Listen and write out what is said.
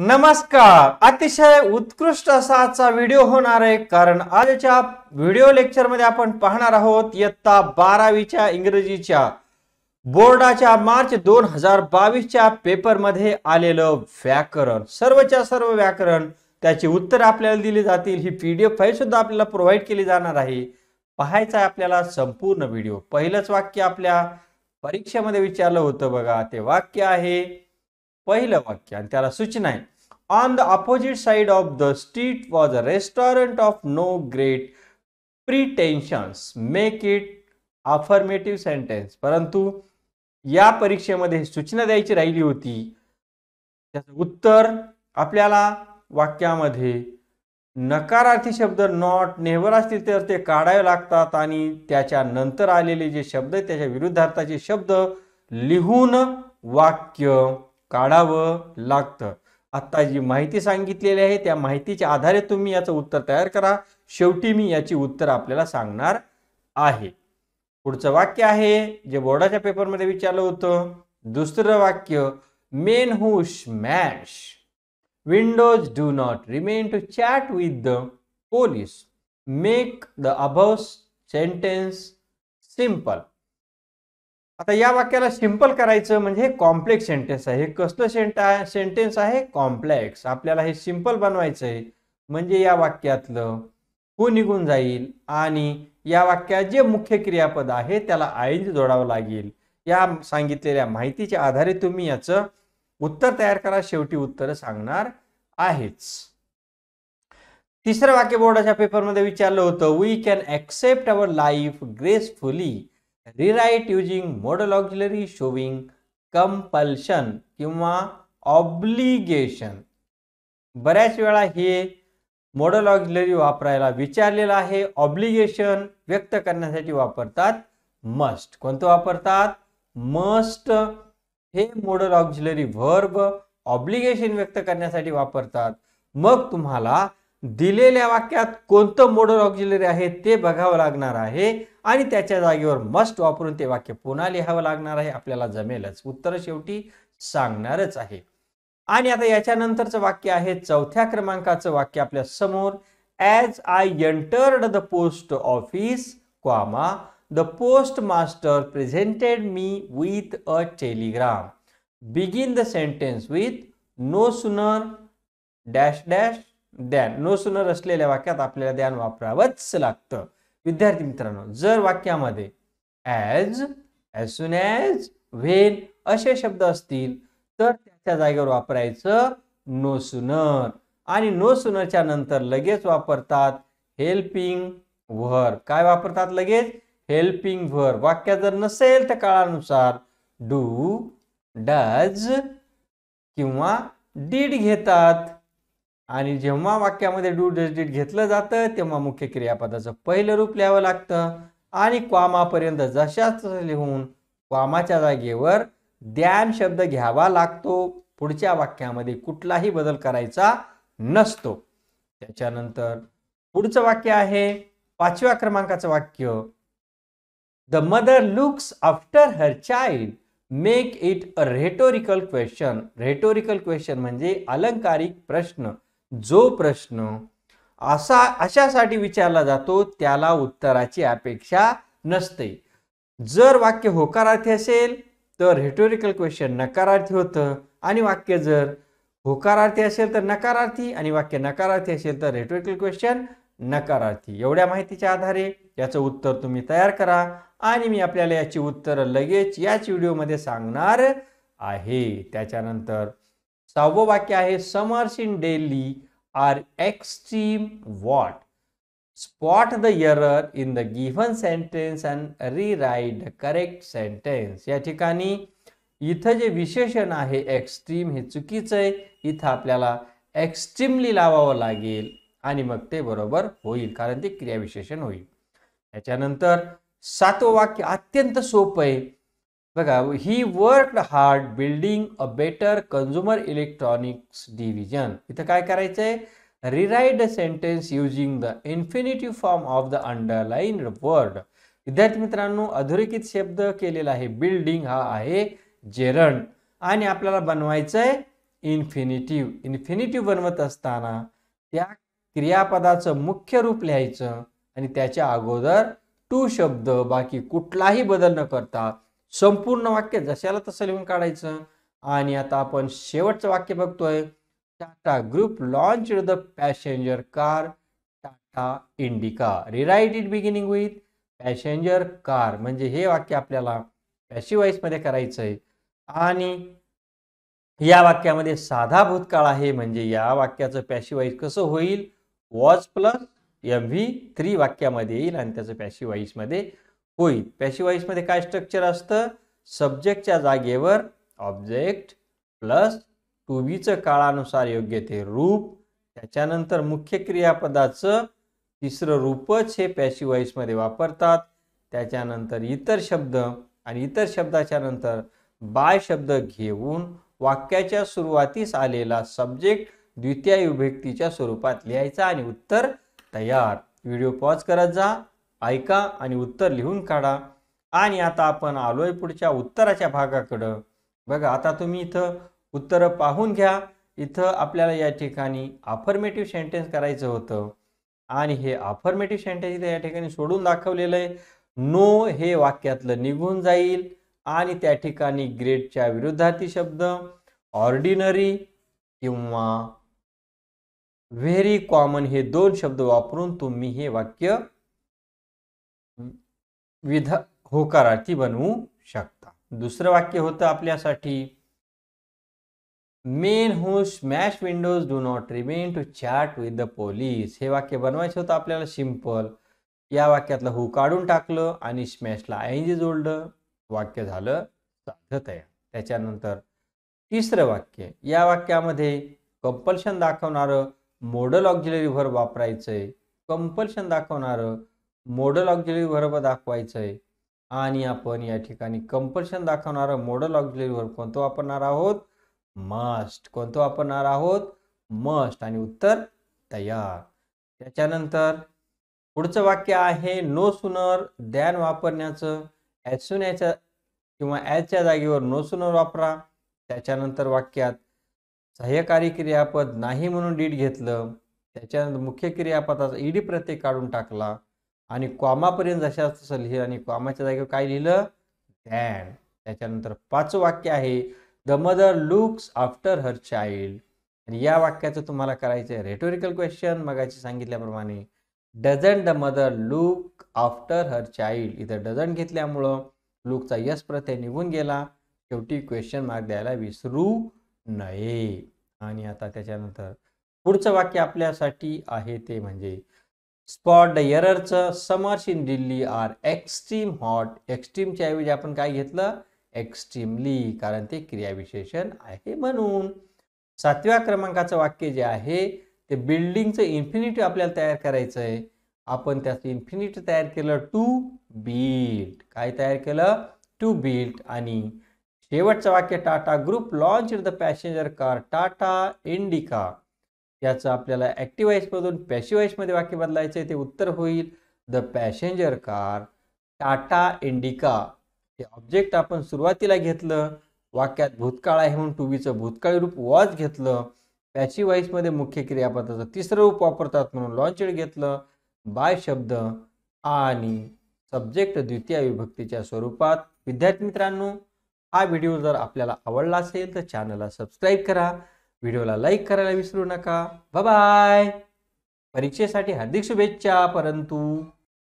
नमस्कार अतिशय उत्कृष्ट असा आजचा व्हिडिओ होणार आहे कारण आजच्या व्हिडिओ लेक्चरमध्ये आपण पाहणार आहोत इयत्ता बारावीच्या इंग्रजीच्या बोर्डाच्या मार्च दोन हजार बावीसच्या पेपरमध्ये आलेलं व्याकरण सर्वच्या सर्व व्याकरण त्याची उत्तर आपल्याला दिली जातील ही पी डी एफ फाईल सुद्धा आपल्याला प्रोव्हाइड केली जाणार आहे पाहायचा आहे आपल्याला संपूर्ण व्हिडिओ पहिलंच वाक्य आपल्या परीक्षेमध्ये विचारलं होतं बघा ते वाक्य आहे पहिलं वाक्य आणि त्याला सूचना आहे on the opposite side of the street was a restaurant of no great pretensions make it affirmative sentence परंतु या परीक्षेमध्ये सूचना द्यायची राहिली होती त्याचं उत्तर आपल्याला वाक्यामध्ये नकारार्थी शब्द नॉट नेव्हर असतील तर ते काढावे लागतात आणि त्याच्या नंतर आलेले जे शब्द त्याच्या विरुद्धार्थाचे शब्द लिहून वाक्य काढावं लागतं आत्ता जी माहिती सांगितलेली आहे त्या माहितीच्या आधारे तुम्ही याचं उत्तर तयार करा शेवटी मी याची उत्तर आपल्याला सांगणार आहे पुढचं वाक्य आहे जे बोर्डाच्या पेपरमध्ये विचारलं होतं दुसरं वाक्य men who smash windows do not remain to chat with the police make the above sentence simple आता या वाक्याला सिंपल करायचं म्हणजे कॉम्प्लेक्स सेंटेन्स आहे हे कसलं सेंट सेंटेन्स आहे कॉम्प्लेक्स आपल्याला हे सिम्पल बनवायचं आहे म्हणजे या वाक्यातलं हो निघून जाईल आणि या वाक्यात जे मुख्य क्रियापद आहे त्याला आयन जोडावं लागेल या सांगितलेल्या माहितीच्या आधारे तुम्ही याचं उत्तर तयार करा शेवटी उत्तर सांगणार आहेच तिसरं वाक्य बोर्डाच्या पेपरमध्ये विचारलं होतं we can accept our life gracefully rewrite using modal auxiliary showing compulsion किंवा ऑब्लिगेशन बऱ्याच वेळा हे मॉडल ऑक्झिलरी वापरायला विचारलेलं आहे ऑब्लिगेशन व्यक्त करण्यासाठी वापरतात मस्ट कोणतं वापरतात मस्ट हे मॉडल ऑक्झिलरी व्हर्ब ऑब्लिगेशन व्यक्त करण्यासाठी वापरतात मग तुम्हाला दिलेल्या वाक्यात कोणतं मोडल ऑक्झिलरी आहे ते बघावं लागणार आहे आणि त्याच्या जागेवर मस्ट वापरून ते वाक्य पुन्हा लिहावं लागणार आहे आपल्याला जमेलच उत्तर शेवटी सांगणारच आहे आणि आता याच्यानंतरचं वाक्य आहे चौथ्या क्रमांकाचं वाक्य आपल्या समोर as I entered the post office comma the post master presented me with a telegram begin the sentence with no sooner dash dash ध्यान नो सुनर असलेल्या वाक्यात आपल्याला ध्यान वापरावंच लागतं विद्यार्थी मित्रांनो जर वाक्यामध्ये as as soon as when असे शब्द असतील तर त्याच्या जागेवर वापरायचं नो सुनर आणि नो सुनरच्या नंतर लगेच वापरतात हेल्पिंग व्हर काय वापरतात लगेच हेल्पिंग व्हर वाक्य जर नसेल तर काळानुसार डू डज किंवा डीड घेतात आणि जेव्हा वाक्यामध्ये डू डज डीट घेतलं जातं तेव्हा मुख्य क्रियापदाचं पहिलं रूप लिहावं लागतं आणि क्वामापर्यंत जशाच लिहून क्वामाच्या जागेवर ध्यान शब्द घ्यावा लागतो पुढच्या वाक्यामध्ये कुठलाही बदल करायचा नसतो त्याच्यानंतर पुढचं वाक्य आहे पाचव्या क्रमांकाचं वाक्य the mother looks after her child make it a rhetorical question rhetorical question म्हणजे अलंकारिक प्रश्न जो प्रश्न असा अशासाठी विचारला जातो त्याला उत्तराची अपेक्षा नसते जर वाक्य होकारार्थी असेल तर रेटोरिकल क्वेश्चन नकारार्थी होतं आणि वाक्य जर होकारार्थी असेल तर नकारार्थी आणि वाक्य नकारार्थी असेल तर रेटोरिकल क्वेश्चन नकारार्थी एवढ्या माहितीच्या आधारे याचं उत्तर तुम्ही तयार करा आणि मी आपल्याला याची उत्तरं लगेच याच व्हिडिओमध्ये सांगणार आहे त्याच्यानंतर सहावं वाक्य आहे summers in Delhi are extreme hot spot the error in the given sentence and re the correct sentence या ठिकाणी इथं जे विशेषण आहे एक्स्ट्रीम हे चुकीचं आहे इथं आपल्याला एक्स्ट्रीमली लावावं लागेल आणि मग ते बरोबर होईल कारण ते क्रियाविशेषण होईल त्याच्यानंतर सातवं वाक्य अत्यंत सोपं आहे बघा he work hard building a better consumer electronics division इथं काय करायचंय आहे rewrite the sentence using the infinitive form of the underline word विद्यार्थी मित्रांनो अधोरेखित शब्द केलेला आहे बिल्डिंग हा आहे जेरण आणि आपल्याला बनवायचं आहे इन्फिनिटिव्ह इन्फिनिटिव्ह बनवत असताना त्या क्रियापदाचं मुख्य रूप लिहायचं आणि त्याच्या अगोदर टू शब्द बाकी कुठलाही बदल न करता संपूर्ण वाक्य जशाला तसं लिहून काढायचं आणि आता आपण शेवटचं वाक्य बघतोय Tata group launch the passenger car Tata Indica rewrite it beginning with passenger car म्हणजे हे वाक्य आपल्याला मध्ये करायचं आहे आणि या वाक्यामध्ये साधा भूतकाळ आहे म्हणजे या वाक्याचं पॅशिवाईस कसं होईल was plus M V three वाक्यामध्ये येईल आणि त्याचं मध्ये होईल पॅशिवाईसमध्ये काय स्ट्रक्चर असतं सब्जेक्टच्या जागेवर ऑब्जेक्ट प्लस टू बीचं काळानुसार योग्य ते रूप त्याच्यानंतर मुख्य क्रियापदाचं तिसरं रूपच हे पॅशिवाईसमध्ये वापरतात त्याच्यानंतर इतर शब्द आणि इतर शब्दाच्या नंतर बाय शब्द घेऊन वाक्याच्या सुरुवातीस आलेला सब्जेक्ट द्वितीय विभक्तीच्या स्वरूपात लिहायचा आणि उत्तर तयार व्हिडिओ पॉज करत जा ऐका आणि उत्तर लिहून काढा आणि आता आपण आलोय पुढच्या उत्तराच्या भागाकडं बघा आता तुम्ही इथं उत्तरं पाहून घ्या इथं आपल्याला या ठिकाणी अफर्मेटिव्ह सेंटेन्स करायचं होतं आणि हे अफर्मेटिव्ह सेंटेन्स इथं या ठिकाणी सोडून दाखवलेलं आहे नो हे वाक्यातलं निघून जाईल आणि त्या ठिकाणी ग्रेटच्या विरुद्धार्थी शब्द ऑर्डिनरी किंवा व्हेरी कॉमन हे दोन शब्द वापरून तुम्ही हे वाक्य विधा होकारार्थी बनवू शकता दुसरं वाक्य होतं आपल्यासाठी men who smash windows do not remain to chat with the police हे वाक्य बनवायचं होतं आपल्याला सिंपल या वाक्यातलं हू काढून टाकलं आणि स्मॅशला आयजी जोडलं वाक्य झालं साधं तयार त्याच्यानंतर तिसरं वाक्य या वाक्यामध्ये कंपल्शन दाखवणारं मॉडल ऑक्झिलरी व्हर्ब वापरायचंय कंपल्शन दाखवणारं मॉडल ऑक्झिलरी वर्ब दाखवायचं आहे आणि आपण या ठिकाणी कंपल्शन दाखवणारा मॉडल ऑक्झिलरी वर्ब कोणतं वापरणार आहोत मस्ट कोणतं वापरणार आहोत मस्ट आणि उत्तर तयार त्याच्यानंतर पुढचं वाक्य आहे नो सुनर दॅन वापरण्याचं ॲज सुन्याच्या याच्या किंवा ॲजच्या जागेवर नो सुनर वापरा त्याच्यानंतर वाक्यात सह्यकारी क्रियापद नाही म्हणून डीड घेतलं त्याच्यानंतर मुख्य क्रियापदाचा ईडी प्रत्येक काढून टाकला आणि कॉमापर्यंत जशा तसं लिहिलं आणि कॉमाच्या जागेवर काय लिहिलं दॅन त्याच्यानंतर पाच वाक्य आहे the mother looks after her child आणि या वाक्याचं तुम्हाला करायचं आहे रेटोरिकल क्वेश्चन मगाची सांगितल्याप्रमाणे doesn't the mother look after her child इथं डझन घेतल्यामुळं लुकचा यश प्रत्यय निघून गेला शेवटी क्वेश्चन मार्क द्यायला विसरू नये आणि आता त्याच्यानंतर पुढचं वाक्य आपल्यासाठी आहे ते म्हणजे स्पॉट द एररचं summers in Delhi are extreme hot एक्स्ट्रीमच्या ऐवजी आपण काय घेतलं एक्स्ट्रीमली कारण ते क्रियाविशेषण आहे म्हणून सातव्या क्रमांकाचं वाक्य जे आहे ते बिल्डिंगचं इन्फिनिटी आपल्याला तयार करायचं आहे आपण त्याचं इन्फिनिटी तयार केलं टू बिल्ड काय तयार केलं टू बिल्ट आणि शेवटचं वाक्य Tata group launch the passenger car Tata Indica याचं आपल्याला ॲक्टिव्हाइजमधून पॅशिवाईजमध्ये वाक्य बदलायचं आहे ते उत्तर होईल the passenger car Tata Indica हे ऑब्जेक्ट आपण सुरुवातीला घेतलं वाक्यात भूतकाळ आहे म्हणून टू बीचं भूतकाळी रूप वॉज घेतलं पॅशिवाईजमध्ये मुख्य क्रियापदाचं तिसरं रूप वापरतात म्हणून लॉन्चड घेतलं बाय शब्द आणि सब्जेक्ट द्वितीय विभक्तीच्या स्वरूपात विद्यार्थी मित्रांनो हा व्हिडिओ जर आपल्याला आवडला असेल तर चॅनलला सबस्क्राईब करा व्हिडिओला लाईक करायला विसरू नका बाय परीक्षेसाठी हार्दिक शुभेच्छा परंतु